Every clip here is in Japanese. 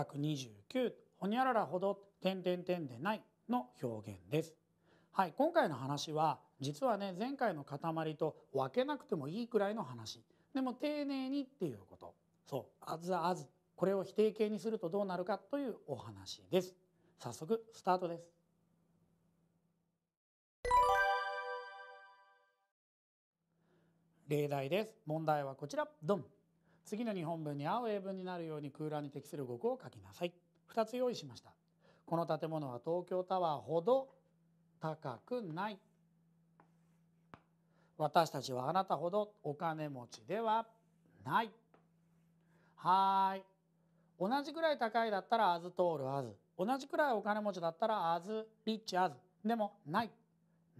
画29ほにゃららほど点点点でないの表現です。はい、今回の話は実はね前回の塊と分けなくてもいいくらいの話でも丁寧にっていうことそうあずあずこれを否定形にするとどうなるかというお話です早速スタートです例題です問題はこちらドン次の日本文に合う英文になるように空欄に適する語句を書きなさい2つ用意しましたこの建物は東京タワーほど高くない私たちはあなたほどお金持ちではないはい同じくらい高いだったらアズトールアズ同じくらいお金持ちだったらアズリッチアズでもない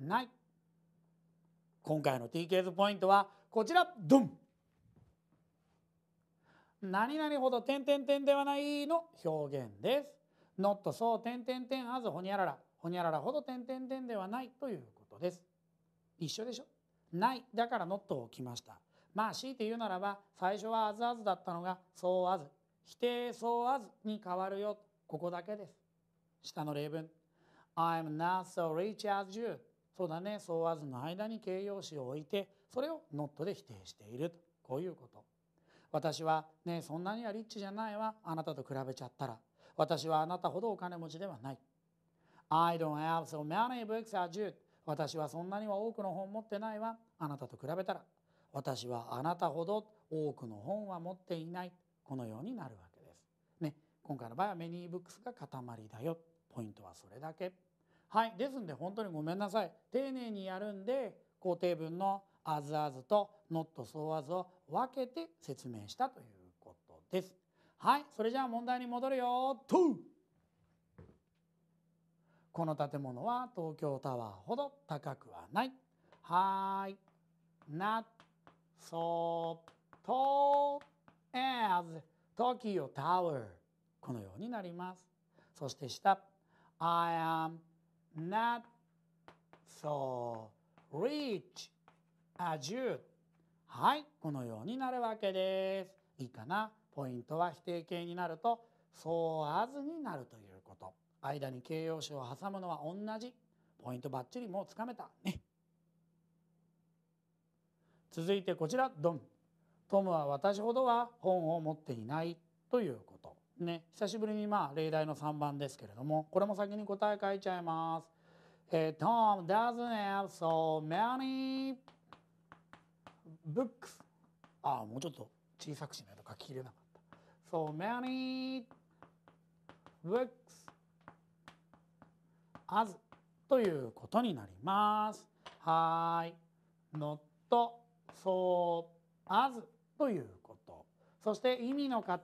ない今回の TKS ポイントはこちらドン何々ほど点点点ではないの表現です。not so 点点点 as ほにゃららほにゃららほど点点点ではないということです。一緒でしょないだから not を置きました。まあ強いて言うならば最初は as as だったのが so as 否定 so as に変わるよここだけです。下の例文 I'm not so rich as you そうだね so as の間に形容詞を置いてそれを not で否定しているとこういうこと。私はねそんなにはリッチじゃないわあなたと比べちゃったら私はあなたほどお金持ちではない I don't have so many books as you 私はそんなには多くの本持ってないわあなたと比べたら私はあなたほど多くの本は持っていないこのようになるわけです。ね、今回の場合はメニーブックスが塊だよポイントはそれだけ。はいですんで本当にごめんなさい丁寧にやるんで肯定文の「アズアズ」と「ノットソーアズ」を分けて説明したということです。はいそれじゃあ問題に戻るよとこの建物は東京タワーほど高くはない。はい。not so tall as Tokyo Tower このようになります。そして下 I am not so rich 10はいこのようになるわけです。いいかなポイントは否定形になるとそうあずになるということ間に形容詞を挟むのは同じポイントばっちりもうつかめたね続いてこちらドントムは私ほどは本を持っていないということね久しぶりにまあ例題の3番ですけれどもこれも先に答え書いちゃいます、え Tom doesn't have so many ブックスああもうちょっと小さくしないと書ききれなかった So many books as ということになりますはい not so as ということそして意味の塊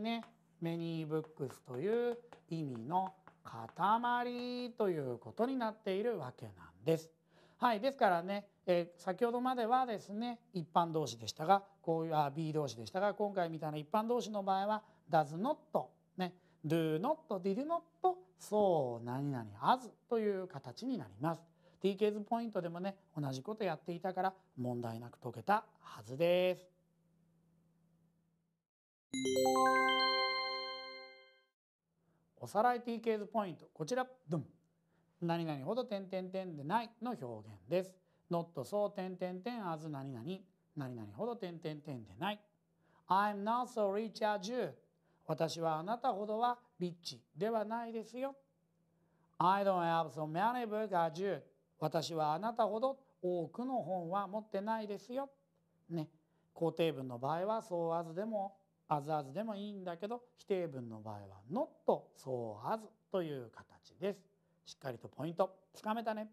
ね many books という意味の塊ということになっているわけなんですはい、ですからね、えー、先ほどまではですね一般動詞でしたがこういうあ B 動詞でしたが今回みたいな一般動詞の場合は does not ね do not did not そう何々 as という形になります。TK's ポイントでもね同じことやっていたから問題なく解けたはずです。おさらい TK's ポイントこちらドン何々ほど点点点でないの表現です。not so 点点点 as 何々何々ほど点点点でない。I'm not so rich as you 私はあなたほどはリッチではないですよ。I don't have so many books as you 私はあなたほど多くの本は持ってないですよ。ね。肯定文の場合は so as でも as as でもいいんだけど否定文の場合は not so as という形です。しっかりとポイントつかめたね